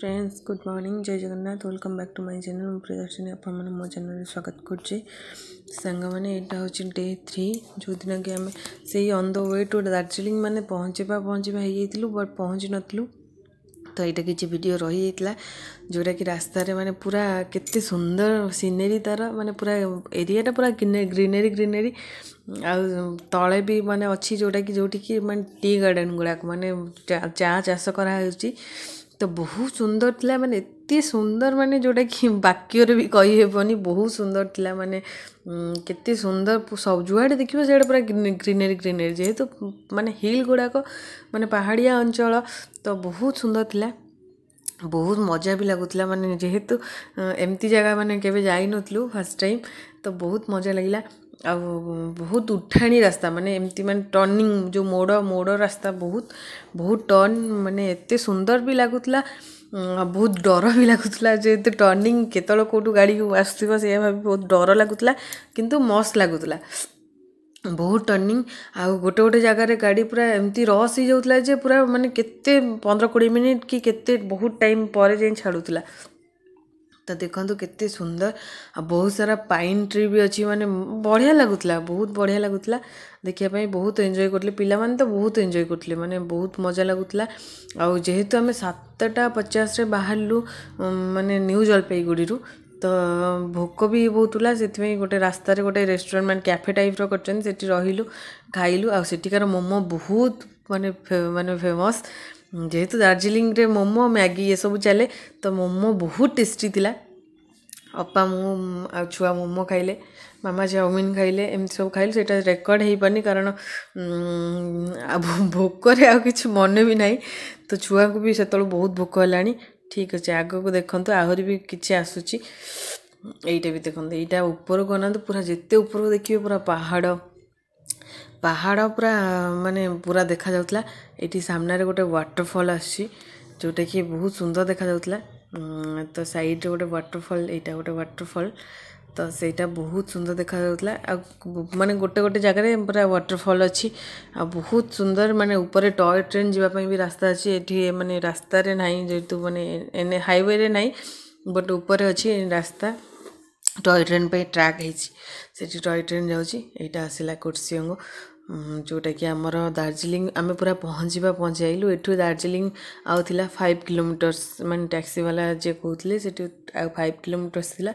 friends good morning ಜೈ Jagannath welcome back to my channel ମୁଁ ପ୍ରିୟଦର୍ଶିନୀ ଆପଣମାନେ ମୋ ଚ୍ୟାନେଲ୍ରେ ସ୍ୱାଗତ କରୁଛି ସାଙ୍ଗମାନେ ଏଇଟା ହେଉଛି ଡେ ଥ୍ରୀ ଯେଉଁଦିନ କି ଆମେ ସେଇ on the way to Darjeeling ମାନେ ପହଞ୍ଚିବା ପହଞ୍ଚିବା ହେଇଯାଇଥିଲୁ ବଟ୍ ପହଞ୍ଚି ନଥିଲୁ ତ ଏଇଟା କିଛି ଭିଡ଼ିଓ ରହିଯାଇଥିଲା ଯେଉଁଟାକି ରାସ୍ତାରେ ମାନେ ପୁରା କେତେ ସୁନ୍ଦର ସିନେରୀ ତା'ର ମାନେ ପୁରା ଏରିଆଟା ପୁରା ଗ୍ରିନେରୀ ଗ୍ରିନେରୀ ଆଉ ତଳେ ବି ମାନେ ଅଛି ଯେଉଁଟାକି ଯେଉଁଠିକି ମାନେ ଟି ଗାର୍ଡ଼େନ୍ ଗୁଡ଼ାକ ମାନେ ଚା ଚାଷ କରାହେଉଛି ତ ବହୁତ ସୁନ୍ଦର ଥିଲା ମାନେ ଏତେ ସୁନ୍ଦର ମାନେ ଯେଉଁଟାକି ବାକ୍ୟରେ ବି କହିହେବନି ବହୁତ ସୁନ୍ଦର ଥିଲା ମାନେ କେତେ ସୁନ୍ଦର ଯୁଆଡ଼େ ଦେଖିବ ସିଆଡ଼େ ପୁରା ଗ୍ରିନେରୀ ଗ୍ରିନେରୀ ଯେହେତୁ ମାନେ ହିଲ୍ ଗୁଡ଼ାକ ମାନେ ପାହାଡ଼ିଆ ଅଞ୍ଚଳ ତ ବହୁତ ସୁନ୍ଦର ଥିଲା ବହୁତ ମଜା ବି ଲାଗୁଥିଲା ମାନେ ଯେହେତୁ ଏମିତି ଜାଗା ମାନେ କେବେ ଯାଇନଥିଲୁ ଫାର୍ଷ୍ଟ ଟାଇମ୍ ତ ବହୁତ ମଜା ଲାଗିଲା ଆଉ ବହୁତ ଉଠାଣି ରାସ୍ତା ମାନେ ଏମିତି ମାନେ ଟର୍ଣ୍ଣିଂ ଯେଉଁ ମୋଡ଼ ମୋଡ଼ ରାସ୍ତା ବହୁତ ବହୁତ ଟର୍ଣ୍ଣ ମାନେ ଏତେ ସୁନ୍ଦର ବି ଲାଗୁଥିଲା ବହୁତ ଡର ବି ଲାଗୁଥିଲା ଯେ ଏତେ ଟର୍ଣ୍ଣିଂ କେତେବେଳେ କେଉଁଠୁ ଗାଡ଼ି ଆସୁଥିବ ସେଇଆ ଭାବି ବହୁତ ଡର ଲାଗୁଥିଲା କିନ୍ତୁ ମସ୍ତ ଲାଗୁଥିଲା ବହୁତ ଟର୍ଣ୍ଣିଂ ଆଉ ଗୋଟେ ଗୋଟେ ଜାଗାରେ ଗାଡ଼ି ପୁରା ଏମିତି ରସ୍ ହେଇଯାଉଥିଲା ଯେ ପୁରା ମାନେ କେତେ ପନ୍ଦର କୋଡ଼ିଏ ମିନିଟ୍ କି କେତେ ବହୁତ ଟାଇମ୍ ପରେ ଯାଇ ଛାଡ଼ୁଥିଲା ତ ଦେଖନ୍ତୁ କେତେ ସୁନ୍ଦର ଆଉ ବହୁତ ସାରା ପାଇନ୍ ଟ୍ରି ବି ଅଛି ମାନେ ବଢ଼ିଆ ଲାଗୁଥିଲା ବହୁତ ବଢ଼ିଆ ଲାଗୁଥିଲା ଦେଖିବା ପାଇଁ ବହୁତ ଏନ୍ଜୟ କରିଥିଲେ ପିଲାମାନେ ତ ବହୁତ ଏନ୍ଜୟ କରିଥିଲେ ମାନେ ବହୁତ ମଜା ଲାଗୁଥିଲା ଆଉ ଯେହେତୁ ଆମେ ସାତଟା ପଚାଶରେ ବାହାରିଲୁ ମାନେ ନ୍ୟୁ ଜଲପାଇଗୁଡ଼ିରୁ ତ ଭୋକ ବି ହେଉଥିଲା ସେଥିପାଇଁ ଗୋଟେ ରାସ୍ତାରେ ଗୋଟେ ରେଷ୍ଟୁରାଣ୍ଟ ମାନେ କ୍ୟାଫେ ଟାଇପ୍ର କରିଛନ୍ତି ସେଠି ରହିଲୁ ଖାଇଲୁ ଆଉ ସେଠିକାର ମୋମୋ ବହୁତ ମାନେ ମାନେ ଫେମସ୍ ଯେହେତୁ ଦାର୍ଜିଲିଂରେ ମୋମୋ ମ୍ୟାଗି ଏସବୁ ଚାଲେ ତ ମୋମୋ ବହୁତ ଟେଷ୍ଟି ଥିଲା ଅପା ମୁଁ ଆଉ ଛୁଆ ମୋମୋ ଖାଇଲେ ମାମା ଚାଉମିନ୍ ଖାଇଲେ ଏମିତି ସବୁ ଖାଇଲେ ସେଇଟା ରେକର୍ଡ଼ ହେଇପାରୁନି କାରଣ ଭୋକରେ ଆଉ କିଛି ମନେ ବି ନାହିଁ ତ ଛୁଆଙ୍କୁ ବି ସେତେବେଳେ ବହୁତ ଭୋକ ହେଲାଣି ଠିକ୍ ଅଛି ଆଗକୁ ଦେଖନ୍ତୁ ଆହୁରି ବି କିଛି ଆସୁଛି ଏଇଟା ବି ଦେଖନ୍ତୁ ଏଇଟା ଉପରକୁ ଅନାନ୍ତୁ ପୁରା ଯେତେ ଉପରକୁ ଦେଖିବେ ପୁରା ପାହାଡ଼ ପାହାଡ଼ ପୁରା ମାନେ ପୁରା ଦେଖାଯାଉଥିଲା ଏଇଠି ସାମ୍ନାରେ ଗୋଟେ ୱାଟରଫଲ୍ ଆସୁଛି ଯେଉଁଟାକି ବହୁତ ସୁନ୍ଦର ଦେଖାଯାଉଥିଲା ତ ସାଇଡ଼୍ରେ ଗୋଟେ ୱାଟରଫଲ୍ ଏଇଟା ଗୋଟେ ୱାଟରଫଲ୍ ତ ସେଇଟା ବହୁତ ସୁନ୍ଦର ଦେଖାଯାଉଥିଲା ଆଉ ମାନେ ଗୋଟେ ଗୋଟେ ଜାଗାରେ ପୁରା ୱାଟରଫଲ୍ ଅଛି ଆଉ ବହୁତ ସୁନ୍ଦର ମାନେ ଉପରେ ଟୟ ଟ୍ରେନ୍ ଯିବା ପାଇଁ ବି ରାସ୍ତା ଅଛି ଏଠି ମାନେ ରାସ୍ତାରେ ନାହିଁ ଯେହେତୁ ମାନେ ଏନେ ହାଇୱେରେ ନାହିଁ ବଟ୍ ଉପରେ ଅଛି ରାସ୍ତା ଟୟ ଟ୍ରେନ୍ ପାଇଁ ଟ୍ରାକ୍ ହେଇଛି ସେଠି ଟୟ ଟ୍ରେନ୍ ଯାଉଛି ଏଇଟା ଆସିଲା କୋର୍ସିଅଙ୍ଗ ଯେଉଁଟାକି ଆମର ଦାର୍ଜିଲିଂ ଆମେ ପୁରା ପହଞ୍ଚିବା ପହଞ୍ଚାଇଲୁ ଏଠୁ ଦାର୍ଜିଲିଂ ଆଉ ଥିଲା ଫାଇଭ୍ କିଲୋମିଟର୍ସ ମାନେ ଟ୍ୟାକ୍ସିବାଲା ଯିଏ କହୁଥିଲେ ସେଠୁ ଆଉ ଫାଇଭ୍ କିଲୋମିଟର୍ସ ଥିଲା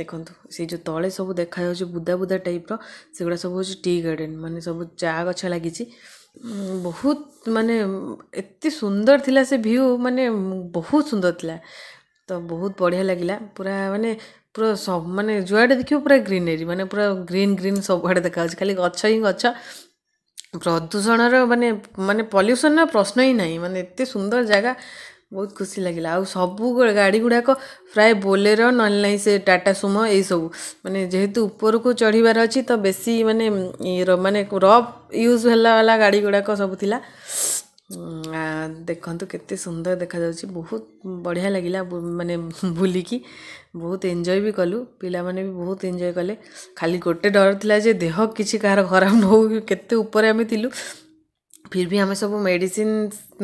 ଦେଖନ୍ତୁ ସେଇ ଯେଉଁ ତଳେ ସବୁ ଦେଖାଯାଉଛି ବୁଦା ବୁଦା ଟାଇପ୍ର ସେଗୁଡ଼ା ସବୁ ହେଉଛି ଟି ଗାର୍ଡ଼େନ୍ ମାନେ ସବୁ ଚା ଗଛ ଲାଗିଛି ବହୁତ ମାନେ ଏତେ ସୁନ୍ଦର ଥିଲା ସେ ଭ୍ୟୁ ମାନେ ବହୁତ ସୁନ୍ଦର ଥିଲା ତ ବହୁତ ବଢ଼ିଆ ଲାଗିଲା ପୁରା ମାନେ ପୁରା ସବୁ ମାନେ ଯୁଆଡ଼େ ଦେଖିବ ପୁରା ଗ୍ରୀନେରୀ ମାନେ ପୁରା ଗ୍ରୀନ୍ ଗ୍ରୀନ୍ ସବୁଆଡ଼େ ଦେଖାଯାଉଛି ଖାଲି ଗଛ ହିଁ ଗଛ ପ୍ରଦୂଷଣର ମାନେ ମାନେ ପଲ୍ୟୁସନର ପ୍ରଶ୍ନ ହିଁ ନାହିଁ ମାନେ ଏତେ ସୁନ୍ଦର ଜାଗା ବହୁତ ଖୁସି ଲାଗିଲା ଆଉ ସବୁ ଗାଡ଼ି ଗୁଡ଼ାକ ପ୍ରାୟ ବୋଲେରୋ ନହେଲେ ନାହିଁ ସେ ଟାଟା ସୁମୋ ଏଇସବୁ ମାନେ ଯେହେତୁ ଉପରକୁ ଚଢ଼ିବାର ଅଛି ତ ବେଶୀ ମାନେ ଇଏର ମାନେ ରଫ୍ ୟୁଜ୍ ହେଲା ବାଲା ଗାଡ଼ି ଗୁଡ଼ାକ ସବୁ ଥିଲା ଦେଖନ୍ତୁ କେତେ ସୁନ୍ଦର ଦେଖାଯାଉଛି ବହୁତ ବଢ଼ିଆ ଲାଗିଲା ମାନେ ବୁଲିକି ବହୁତ ଏନ୍ଜୟ ବି କଲୁ ପିଲାମାନେ ବି ବହୁତ ଏନ୍ଜୟ କଲେ ଖାଲି ଗୋଟେ ଡର ଥିଲା ଯେ ଦେହ କିଛି କାହାର ଖରାପ ନ ହଉ କେତେ ଉପରେ ଆମେ ଥିଲୁ ଫିର୍ ବି ଆମେ ସବୁ ମେଡ଼ିସିନ୍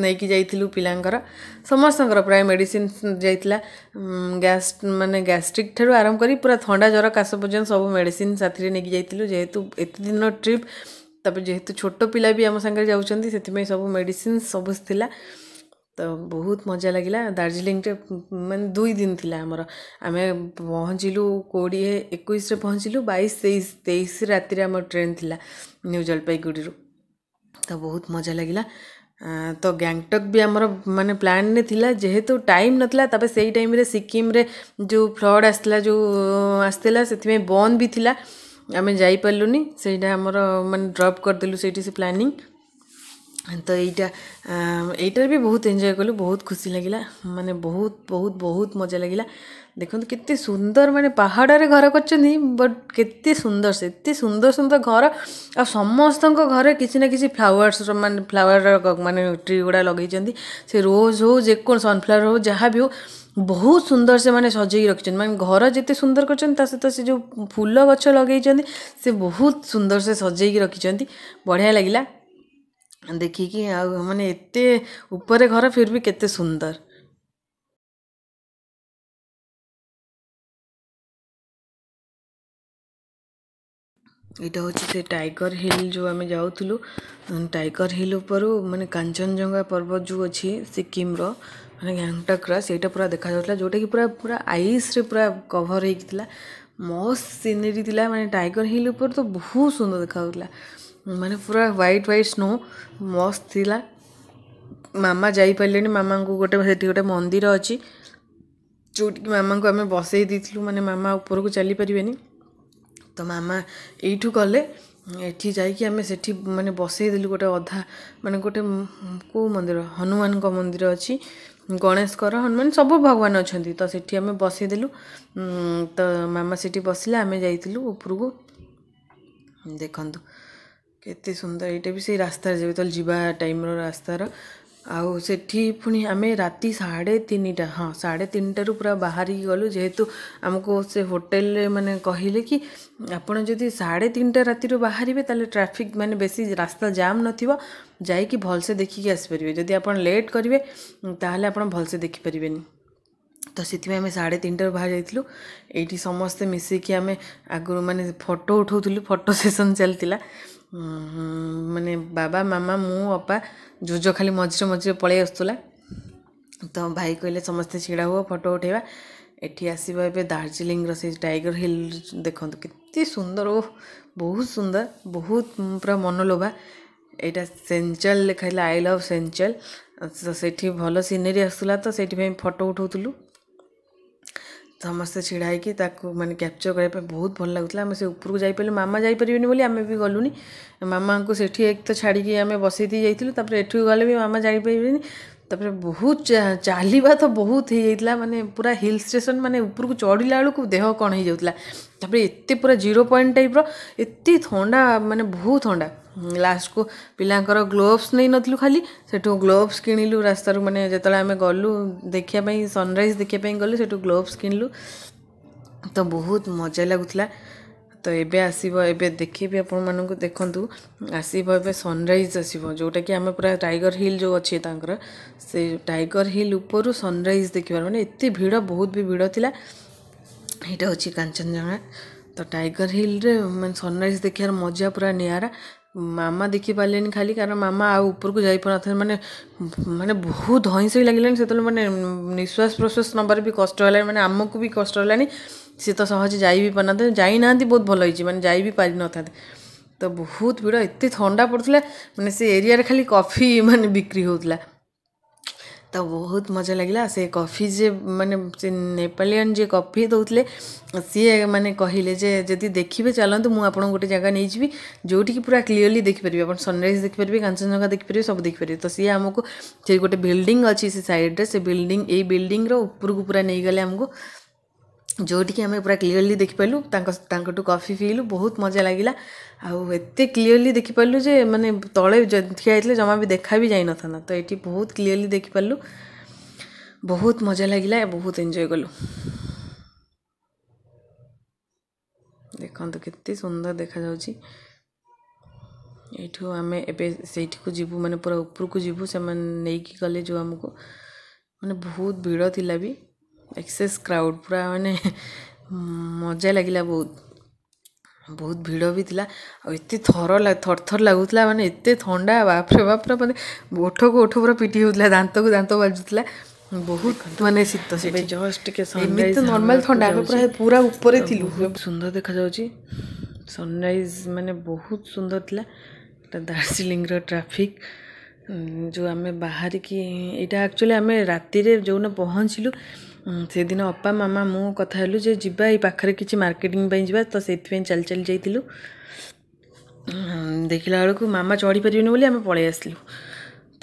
ନେଇକି ଯାଇଥିଲୁ ପିଲାଙ୍କର ସମସ୍ତଙ୍କର ପ୍ରାୟ ମେଡ଼ିସିନ୍ ଯାଇଥିଲା ଗ୍ୟାସ୍ ମାନେ ଗ୍ୟାଷ୍ଟ୍ରିକ୍ ଠାରୁ ଆରମ୍ଭ କରି ପୁରା ଥଣ୍ଡା ଜ୍ୱର କାଶ ପର୍ଯ୍ୟନ୍ତ ସବୁ ମେଡ଼ିସିନ୍ ସାଥିରେ ନେଇକି ଯାଇଥିଲୁ ଯେହେତୁ ଏତେ ଦିନ ଟ୍ରିପ୍ ତାପରେ ଯେହେତୁ ଛୋଟ ପିଲା ବି ଆମ ସାଙ୍ଗରେ ଯାଉଛନ୍ତି ସେଥିପାଇଁ ସବୁ ମେଡ଼ିସିନ୍ ସବୁ ଥିଲା तो बहुत मजा लगला दार्जिलिंग टे मैं दुई दिन थी आम आम पहुँचल कोड़े एक पहुँचल बैस तेईस तेईस रात ट्रेन थी न्यू जलपाइगुड़ी तो बहुत मजा लगे तो गैंगटक भी आम मानने प्लां नहीं जेहेतु तो टाइम नाला तब से टाइम सिक्किम जो फ्लड आसला जो आसला से बंद भी था आम जापरुनि से मैं ड्रप करदेलु से प्लानिंग तो ये यार भी बहुत एंजय कलु बहुत खुशी लगला मानने बहुत बहुत बहुत मजा लगला देखो के सुंदर मानते पहाड़ घर करट सुंदर से ये सुंदर सुंदर घर आ समस्त घर किसी ना कि फ्लावर्स मान फ्लावर मान ट्री गुड़ा लगे से रोज हो जेको सनफ्लावर हो जहाँ भी हो बहुत सुंदर से मैंने सजे रखी मैं घर जिते सुंदर कर सहित से जो फूल गच लगे से बहुत सुंदर से सजेक रखी बढ़िया लगला ଦେଖିକି ଆଉ ମାନେ ଏତେ ଉପରେ ଘର ଫିର୍ ବି କେତେ ସୁନ୍ଦର ଏଇଟା ହେଉଛି ସେ ଟାଇଗର ହିଲ୍ ଯେଉଁ ଆମେ ଯାଉଥିଲୁ ଟାଇଗର ହିଲ୍ ଉପରୁ ମାନେ କାଞ୍ଚନଜଙ୍ଗା ପର୍ବତ ଯେଉଁ ଅଛି ସିକିମ୍ର ମାନେ ଗ୍ୟାଙ୍ଗଟକ୍ର ସେଇଟା ପୁରା ଦେଖାଯାଉଥିଲା ଯେଉଁଟାକି ପୁରା ପୁରା ଆଇସ୍ରେ ପୁରା କଭର୍ ହେଇକି ଥିଲା ମସ୍ତ ସିନେରୀ ଥିଲା ମାନେ ଟାଇଗର ହିଲ୍ ଉପରେ ତ ବହୁତ ସୁନ୍ଦର ଦେଖାଯାଉଥିଲା ମାନେ ପୁରା ହ୍ୱାଇଟ୍ ହ୍ୱାଇଟ୍ ସ୍ନୋ ମସ୍ତ ଥିଲା ମାମା ଯାଇପାରିଲେନି ମାମାଙ୍କୁ ଗୋଟେ ସେଠି ଗୋଟେ ମନ୍ଦିର ଅଛି ଯେଉଁଠିକି ମାମାଙ୍କୁ ଆମେ ବସେଇ ଦେଇଥିଲୁ ମାନେ ମାମା ଉପରକୁ ଚାଲିପାରିବେନି ତ ମାମା ଏଇଠୁ ଗଲେ ଏଠି ଯାଇକି ଆମେ ସେଠି ମାନେ ବସେଇ ଦେଲୁ ଗୋଟେ ଅଧା ମାନେ ଗୋଟେ କେଉଁ ମନ୍ଦିର ହନୁମାନଙ୍କ ମନ୍ଦିର ଅଛି ଗଣେଶଙ୍କର ହନୁମାନ ସବୁ ଭଗବାନ ଅଛନ୍ତି ତ ସେଠି ଆମେ ବସେଇ ଦେଲୁ ତ ମାମା ସେଠି ବସିଲେ ଆମେ ଯାଇଥିଲୁ ଉପରକୁ ଦେଖନ୍ତୁ केते सुंदर ये भी से रास्त जब तो जीवा टाइम रास्तार आठी पी आम रात साढ़े तीन टा हाँ साढ़े तीन टू पूरा बाहर गलु जेहेतु आमको से होटेल मैंने कहले कि आपड़ जदि साढ़े तीन टा रात बाहर तेल ट्राफिक मैंने बेस रास्ता जाम नाकि भलसे देखिक आसपर जब आप लेट करेंगे तेल आप भलसे देखिपर तो से साढ़े तीन टू बाहर जाइलु ये समस्ते मिसिकी आम आगु मानते फटो उठाऊ फटो सेसन चलता ମାନେ ବାବା ମାମା ମୁଁ ଅପା ଜୋଜ ଖାଲି ମଝିରେ ମଝିରେ ପଳେଇ ଆସୁଥିଲା ତ ଭାଇ କହିଲେ ସମସ୍ତେ ଛିଡ଼ା ହୁଅ ଫଟୋ ଉଠାଇବା ଏଠି ଆସିବା ଏବେ ଦାର୍ଜିଲିଂର ସେଇ ଟାଇଗର ହିଲ୍ ଦେଖନ୍ତୁ କେତେ ସୁନ୍ଦର ଓ ବହୁତ ସୁନ୍ଦର ବହୁତ ପୁରା ମନଲୋଭା ଏଇଟା ସେଞ୍ଚଲ ଲେଖାଇଲା ଆଇ ଲଭ୍ ସେଞ୍ଚଲ ତ ସେଇଠି ଭଲ ସିନେରୀ ଆସୁଥିଲା ତ ସେଇଥିପାଇଁ ଫଟୋ ଉଠାଉଥିଲୁ समस्ते ढड़ा कि मैंने कैप्चर करने बहुत भल लगुला आम से उपरको जापरल मामा जापर आम भी गलु मामा को सेठी एक तो छाड़ी आम बसई दी जाइलुँ गले मामा जापरि ତାପରେ ବହୁତ ଚାଲିବା ତ ବହୁତ ହେଇଯାଇଥିଲା ମାନେ ପୁରା ହିଲ୍ ଷ୍ଟେସନ୍ ମାନେ ଉପରକୁ ଚଢ଼ିଲା ବେଳକୁ ଦେହ କ'ଣ ହେଇଯାଉଥିଲା ତାପରେ ଏତେ ପୁରା ଜିରୋ ପଏଣ୍ଟ ଟାଇପ୍ର ଏତେ ଥଣ୍ଡା ମାନେ ବହୁତ ଥଣ୍ଡା ଲାଷ୍ଟକୁ ପିଲାଙ୍କର ଗ୍ଲୋଭ୍ସ ନେଇନଥିଲୁ ଖାଲି ସେଠୁ ଗ୍ଲୋଭ୍ସ କିଣିଲୁ ରାସ୍ତାରୁ ମାନେ ଯେତେବେଳେ ଆମେ ଗଲୁ ଦେଖିବା ପାଇଁ ସନରାଇଜ୍ ଦେଖିବା ପାଇଁ ଗଲୁ ସେଠୁ ଗ୍ଲୋଭ୍ସ କିଣିଲୁ ତ ବହୁତ ମଜା ଲାଗୁଥିଲା ତ ଏବେ ଆସିବ ଏବେ ଦେଖେଇବି ଆପଣମାନଙ୍କୁ ଦେଖନ୍ତୁ ଆସିବ ଏବେ ସନରାଇଜ୍ ଆସିବ ଯେଉଁଟାକି ଆମେ ପୁରା ଟାଇଗର ହିଲ୍ ଯେଉଁ ଅଛି ତାଙ୍କର ସେ ଟାଇଗର ହିଲ୍ ଉପରୁ ସନରାଇଜ୍ ଦେଖିବାର ମାନେ ଏତେ ଭିଡ଼ ବହୁତ ବି ଭିଡ଼ ଥିଲା ଏଇଟା ହେଉଛି କାଞ୍ଚନଜଙ୍ଗା ତ ଟାଇଗର ହିଲ୍ରେ ମାନେ ସନରାଇଜ୍ ଦେଖିବାର ମଜା ପୁରା ନିଆରା ମାମା ଦେଖିପାରିଲେନି ଖାଲି କାରଣ ମାମା ଆଉ ଉପରକୁ ଯାଇପାରୁନଥିଲେ ମାନେ ମାନେ ବହୁତ ଧଇଁସଇ ଲାଗିଲାଣି ସେତେବେଳେ ମାନେ ନିଶ୍ୱାସ ପ୍ରଶ୍ୱାସ ନେବାରେ ବି କଷ୍ଟ ହେଲାଣି ମାନେ ଆମକୁ ବି କଷ୍ଟ ହେଲାଣି सी तो सहजे जा पार ना जाइना बहुत भल मैंने जा पार ना तो बहुत भिड़ एत था पड़ता मैंने से एरिया खाली कफी मान बिक्री होता तो बहुत मजा लगला से कफी जे मानने से नेपालियन जे कॉफी दौले सीए माने कहले जदि देखिए चलते मुझे गोटे जगह नहीं जी जोटि की पूरा क्लीयरली देखिपर आप सनरइज देखिपर कांचनजा देखिपर सब देखिपर तो सी आमको गोटे बिल्डिंग अच्छी से सैड्रे बिल्डिंग ये बिल्डिंग रूरक पूरा नहींगले आमको जोटी आम पूरा क्लीयरली देखिपारूँ कफी फिल बहुत मजा लगेगा आते क्लीयरली देखिपारूँ जो मैंने तले ठिया है जमा भी देखा भी न था तो ये बहुत क्लीयरली देखिपारू बहुत मजा लगला बहुत एंजय कलु देखते कते सुंदर देखा जामें से जीव मैंने पूरा उपरकू जीव से नहींक गले जो आमको मैंने बहुत भिड़ी एक्सेस क्राउड पूरा मानने मजा लगे ला बहुत बहुत भिड़ भी था आते थर ला थर थर लगुला मानते एत थंडा बापरे बापरे मैंने ओठ को ओठ पूरा पिटी होता दात को दात बाजुला बहुत मानते शीत जस्ट नर्माल थंडा पूरा पूरा थी सुंदर देखा सनरइज मानने बहुत सुंदर था दार्जिलिंग ट्राफिक जो आम बाहर की यहाँ एक्चुअली आम रात जो पहुँचल ସେଦିନ ଅପା ମାମା ମୁଁ କଥା ହେଲୁ ଯେ ଯିବା ଏଇ ପାଖରେ କିଛି ମାର୍କେଟିଂ ପାଇଁ ଯିବା ତ ସେଇଥିପାଇଁ ଚାଲି ଚାଲି ଯାଇଥିଲୁ ଦେଖିଲା ବେଳକୁ ମାମା ଚଢ଼ିପାରିବେନି ବୋଲି ଆମେ ପଳେଇ ଆସିଲୁ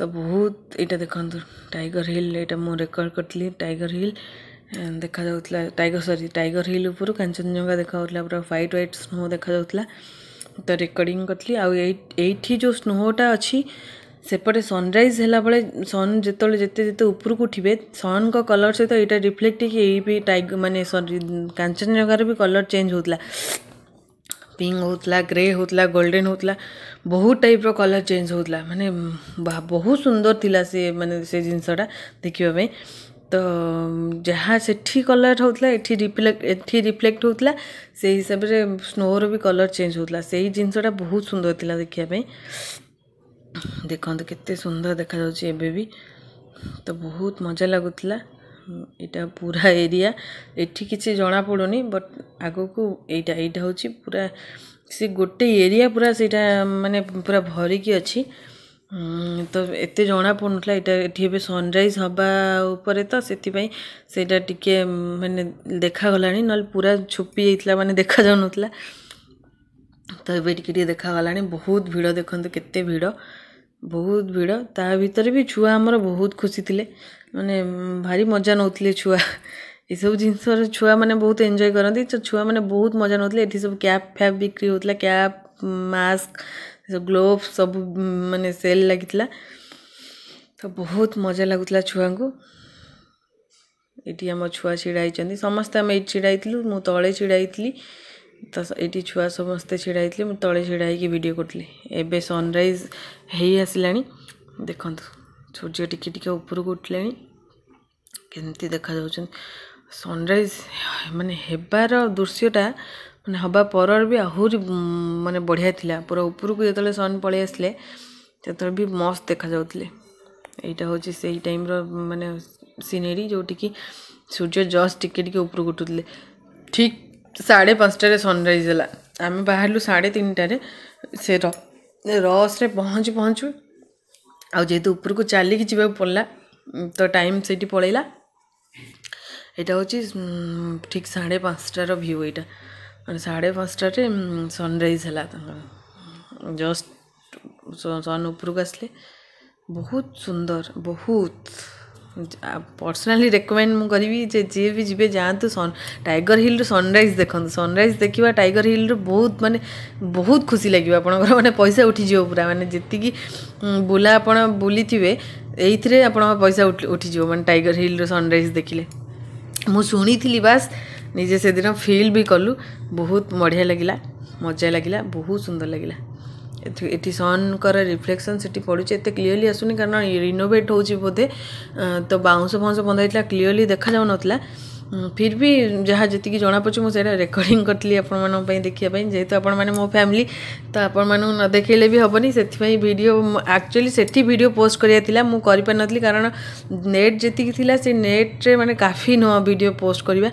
ତ ବହୁତ ଏଇଟା ଦେଖନ୍ତୁ ଟାଇଗର ହିଲ୍ ଏଇଟା ମୁଁ ରେକର୍ଡ଼ କରିଥିଲି ଟାଇଗର ହିଲ୍ ଦେଖାଯାଉଥିଲା ଟାଇଗର ସରି ଟାଇଗର ହିଲ୍ ଉପରୁ କାଞ୍ଚନଜଙ୍ଗା ଦେଖାଯାଉଥିଲା ପୁରା ହ୍ୱାଇଟ୍ ହ୍ୱାଇଟ୍ ସ୍ନୋ ଦେଖାଯାଉଥିଲା ତ ରେକର୍ଡ଼ିଂ କରିଥିଲି ଆଉ ଏଇଠି ଯେଉଁ ସ୍ନୋଟା ଅଛି सेपटे सनरइज होगा सन जिते जिते जिते ऊपर को उठे सन का कलर सहित यहाँ रिफ्लेक्ट हो टाइग मानने कांचन जगार भी कलर चेंज होता पिंक हो ग्रे हो गोल्डेन होता बहुत टाइप रो कलर चेंज होता मानने बहुत सुंदर था से मानने से जिनसटा देखापे तो जहाँ से कलर हो रिफ्लेक्ट रिफ्लेक्ट होता से हिसाब से स्नोर भी कलर चेंज होता से जिनसटा बहुत सुंदर था देखापी ଦେଖନ୍ତୁ କେତେ ସୁନ୍ଦର ଦେଖାଯାଉଛି ଏବେ ବି ତ ବହୁତ ମଜା ଲାଗୁଥିଲା ଏଇଟା ପୁରା ଏରିଆ ଏଠି କିଛି ଜଣାପଡ଼ୁନି ବଟ୍ ଆଗକୁ ଏଇଟା ଏଇଟା ହେଉଛି ପୁରା ସେ ଗୋଟେ ଏରିଆ ପୁରା ସେଇଟା ମାନେ ପୁରା ଭରିକି ଅଛି ତ ଏତେ ଜଣାପଡ଼ୁନଥିଲା ଏଇଟା ଏଠି ଏବେ ସନ୍ରାଇଜ୍ ହେବା ଉପରେ ତ ସେଥିପାଇଁ ସେଇଟା ଟିକେ ମାନେ ଦେଖାଗଲାଣି ନହେଲେ ପୁରା ଛୁପି ଯାଇଥିଲା ମାନେ ଦେଖାଯାଉନଥିଲା ତ ଏବେ ଟିକେ ଟିକେ ଦେଖାଗଲାଣି ବହୁତ ଭିଡ଼ ଦେଖନ୍ତୁ କେତେ ଭିଡ଼ ବହୁତ ଭିଡ଼ ତା ଭିତରେ ବି ଛୁଆ ଆମର ବହୁତ ଖୁସି ଥିଲେ ମାନେ ଭାରି ମଜା ନେଉଥିଲେ ଛୁଆ ଏସବୁ ଜିନିଷରେ ଛୁଆମାନେ ବହୁତ ଏନ୍ଜୟ କରନ୍ତି ତ ଛୁଆମାନେ ବହୁତ ମଜା ନେଉଥିଲେ ଏଠି ସବୁ କ୍ୟାପ୍ ଫ୍ୟାପ୍ ବିକ୍ରି ହେଉଥିଲା କ୍ୟାପ୍ ମାସ୍କ ଗ୍ଲୋଭ୍ସ ସବୁ ମାନେ ସେଲ୍ ଲାଗିଥିଲା ତ ବହୁତ ମଜା ଲାଗୁଥିଲା ଛୁଆଙ୍କୁ ଏଠି ଆମ ଛୁଆ ଛିଡ଼ା ହେଇଛନ୍ତି ସମସ୍ତେ ଆମେ ଏଇଠି ଛିଡ଼ା ହେଇଥିଲୁ ମୁଁ ତଳେ ଛିଡ଼ା ହେଇଥିଲି तो ये छुआ समस्ते ढाई तले ढाई भिड करी एवं सनरइज हो आसला देखत सूर्य टी टिके ऊपर उठले कमी देखा सनरइज मानने दृश्यटा मैं हवा पर भी आहरी मानने बढ़िया था पूरा उपरको जो सन पलि आसले भी मस्त देखा जाटा हूँ से टाइम रान सिनेरी जोटी कि सूर्य जस्ट टिके टिके ऊपर उठू ठीक ସାଢ଼େ ପାଞ୍ଚଟାରେ ସନରାଇଜ୍ ହେଲା ଆମେ ବାହାରିଲୁ ସାଢ଼େ ତିନିଟାରେ ସେ ରସ୍ରେ ପହଞ୍ଚୁ ପହଞ୍ଚୁ ଆଉ ଯେହେତୁ ଉପରକୁ ଚାଲିକି ଯିବାକୁ ପଡ଼ିଲା ତ ଟାଇମ୍ ସେଇଠି ପଳେଇଲା ଏଇଟା ହେଉଛି ଠିକ୍ ସାଢ଼େ ପାଞ୍ଚଟାର ଭ୍ୟୁ ଏଇଟା ମାନେ ସାଢ଼େ ପାଞ୍ଚଟାରେ ସନରାଇଜ୍ ହେଲା ତାଙ୍କର ଜଷ୍ଟ ସନ୍ ଉପରକୁ ଆସିଲେ ବହୁତ ସୁନ୍ଦର ବହୁତ ପର୍ସନାଲି ରେକମେଣ୍ଡ ମୁଁ କରିବି ଯେ ଯିଏ ବି ଯିବେ ଯାଆନ୍ତୁ ଟାଇଗର ହିଲ୍ରୁ ସନରାଇଜ୍ ଦେଖନ୍ତୁ ସନରାଇଜ୍ ଦେଖିବା ଟାଇଗର ହିଲ୍ରୁ ବହୁତ ମାନେ ବହୁତ ଖୁସି ଲାଗିବ ଆପଣଙ୍କର ମାନେ ପଇସା ଉଠିଯିବ ପୁରା ମାନେ ଯେତିକି ବୁଲା ଆପଣ ବୁଲିଥିବେ ଏଇଥିରେ ଆପଣଙ୍କ ପଇସା ଉଠିଯିବ ମାନେ ଟାଇଗର ହିଲ୍ରୁ ସନରାଇଜ୍ ଦେଖିଲେ ମୁଁ ଶୁଣିଥିଲି ବାସ୍ ନିଜେ ସେଦିନ ଫିଲ୍ ବି କଲୁ ବହୁତ ବଢ଼ିଆ ଲାଗିଲା ମଜା ଲାଗିଲା ବହୁତ ସୁନ୍ଦର ଲାଗିଲା इटि सन्कर रिफ्लेक्शन से पड़े एत क्लीअरली आसूनी कारण रिनोवेट हो बोधे तो बाउंश फाउंश बंधाई क्लीअरली देखा जा ना फिर भी जहाँ जी जना पड़े मुझे रेकर्डिंग करी आप देखापी जेहेतु तो आपण मो फैमिली तो आपण मैं न देखले भी हेनी से भिड एक्चुअली से भिड पोस्ट कराया मुझे करपार नी कारण नेट जी से नेट्रे मैंने काफ़ी नुह भिड पोस्ट करवा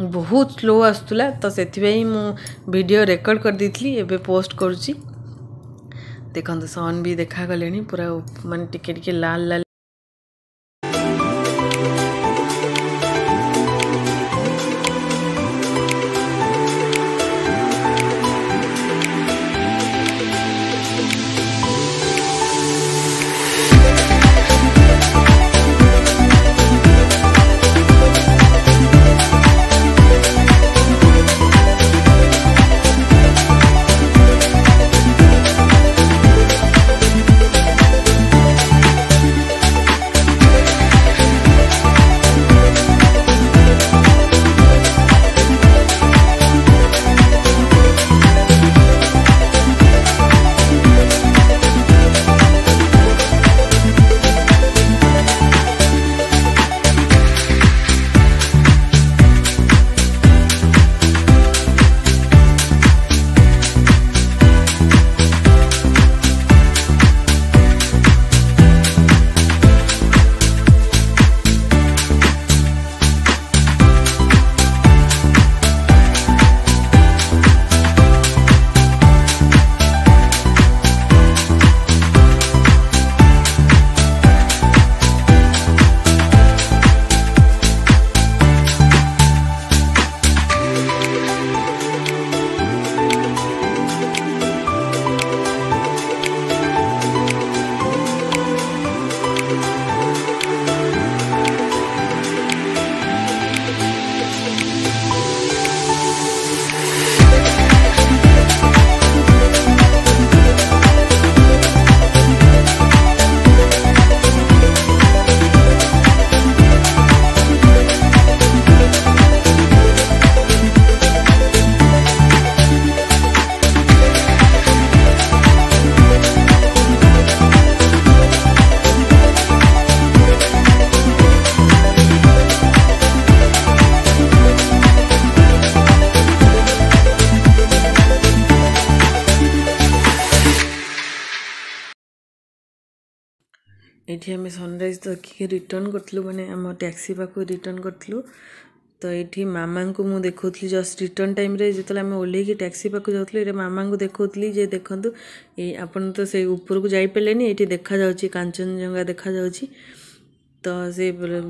बहुत स्लो आसूला तो से मुझे भिड रेकर्ड कर दे पोस्ट करुच्ची ଦେଖନ୍ତୁ ସନ୍ ବି ଦେଖାଗଲେଣି ପୁରା ମାନେ ଟିକେ ଟିକେ ଲାଲ ଲାଲ ଏଠି ଆମେ ସନରାଇଜ୍ ଦେଖିକି ରିଟର୍ଣ୍ଣ କରିଥିଲୁ ମାନେ ଆମ ଟ୍ୟାକ୍ସି ପାଖକୁ ରିଟର୍ଣ୍ଣ କରିଥିଲୁ ତ ଏଠି ମାମାଙ୍କୁ ମୁଁ ଦେଖାଉଥିଲି ଜଷ୍ଟ ରିଟର୍ଣ୍ଣ ଟାଇମ୍ରେ ଯେତେବେଳେ ଆମେ ଓହ୍ଲେଇକି ଟ୍ୟାକ୍ସି ପାଖକୁ ଯାଉଥିଲୁ ଏଇଟା ମାମାଙ୍କୁ ଦେଖାଉଥିଲି ଯେ ଦେଖନ୍ତୁ ଏଇ ଆପଣ ତ ସେ ଉପରକୁ ଯାଇପାରିଲେନି ଏଠି ଦେଖାଯାଉଛି କାଞ୍ଚନଜଙ୍ଗା ଦେଖାଯାଉଛି ତ ସେ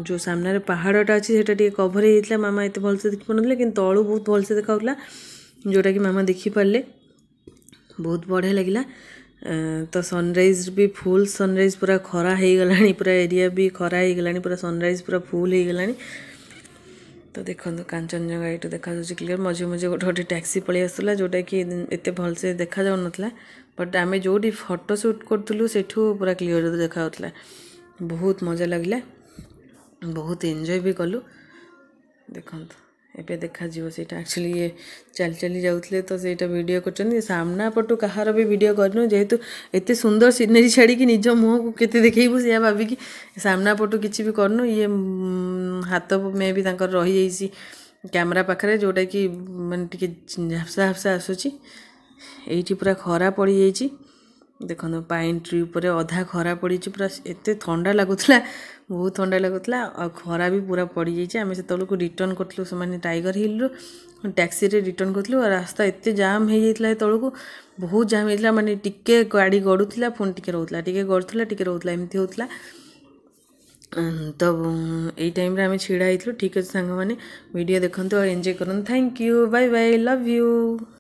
ଯେଉଁ ସାମ୍ନାରେ ପାହାଡ଼ଟା ଅଛି ସେଇଟା ଟିକେ କଭର ହେଇଯାଇଥିଲା ମାମା ଏତେ ଭଲସେ ଦେଖିପାରୁନଥିଲେ କିନ୍ତୁ ତଳୁ ବହୁତ ଭଲସେ ଦେଖାଯାଉଥିଲା ଯେଉଁଟାକି ମାମା ଦେଖିପାରିଲେ ବହୁତ ବଢ଼ିଆ ଲାଗିଲା ତ ସନ୍ରାଇଜ୍ ବି ଫୁଲ୍ ସନ୍ରାଇଜ୍ ପୁରା ଖରା ହେଇଗଲାଣି ପୁରା ଏରିଆ ବି ଖରା ହେଇଗଲାଣି ପୁରା ସନ୍ରାଇଜ୍ ପୁରା ଫୁଲ୍ ହେଇଗଲାଣି ତ ଦେଖନ୍ତୁ କାଞ୍ଚନଜଙ୍ଗା ଏଇଠୁ ଦେଖାଯାଉଛି କ୍ଲିଅର୍ ମଝି ମଝି ଗୋଟେ ଗୋଟେ ଟ୍ୟାକ୍ସି ପଳେଇ ଆସୁଥିଲା ଯେଉଁଟାକି ଏତେ ଭଲସେ ଦେଖାଯାଉନଥିଲା ବଟ୍ ଆମେ ଯେଉଁଠି ଫଟୋ ସୁଟ୍ କରୁଥିଲୁ ସେଠୁ ପୁରା କ୍ଲିଅର୍ ଦେଖାଯାଉଥିଲା ବହୁତ ମଜା ଲାଗିଲା ବହୁତ ଏନ୍ଜୟ ବି କଲୁ ଦେଖନ୍ତୁ एबे देखा जीवो सेटा एक्चुअली ये चल चली जाउतले तो सेटा वीडियो करचन सामना पटु कहार भी भिड करनो जेहेतु सुंदर सिनेरी छाडी निज मुह को केते देखैबो से भाभी सामना पटु किछि भी करनो ये हाथ मे भी रही जाइसी कैमरा पाखरे जोटा कि मन टिके झापसा झापसा आसुची पूरा खरा पड़ी जाइची ଦେଖନ୍ତୁ ପାଇନ୍ ଟ୍ରି ଉପରେ ଅଧା ଖରା ପଡ଼ିଛି ପୁରା ଏତେ ଥଣ୍ଡା ଲାଗୁଥିଲା ବହୁତ ଥଣ୍ଡା ଲାଗୁଥିଲା ଆଉ ଖରା ବି ପୁରା ପଡ଼ିଯାଇଛି ଆମେ ସେତେବେଳକୁ ରିଟର୍ଣ୍ଣ କରିଥିଲୁ ସେମାନେ ଟାଇଗର ହିଲ୍ରୁ ଟ୍ୟାକ୍ସିରେ ରିଟର୍ଣ୍ଣ କରିଥିଲୁ ଆଉ ରାସ୍ତା ଏତେ ଜାମ୍ ହେଇଯାଇଥିଲା ସେତେବେଳକୁ ବହୁତ ଜାମ୍ ହେଇଥିଲା ମାନେ ଟିକେ ଗାଡ଼ି ଗଡ଼ୁଥିଲା ପୁଣି ଟିକେ ରହୁଥିଲା ଟିକେ ଗଡ଼ୁଥିଲା ଟିକେ ରହୁଥିଲା ଏମିତି ହେଉଥିଲା ତ ଏଇ ଟାଇମ୍ରେ ଆମେ ଛିଡ଼ା ହେଇଥିଲୁ ଠିକ୍ ଅଛି ସାଙ୍ଗମାନେ ଭିଡ଼ିଓ ଦେଖନ୍ତୁ ଆଉ ଏନ୍ଜୟ କରନ୍ତୁ thank you bye bye love you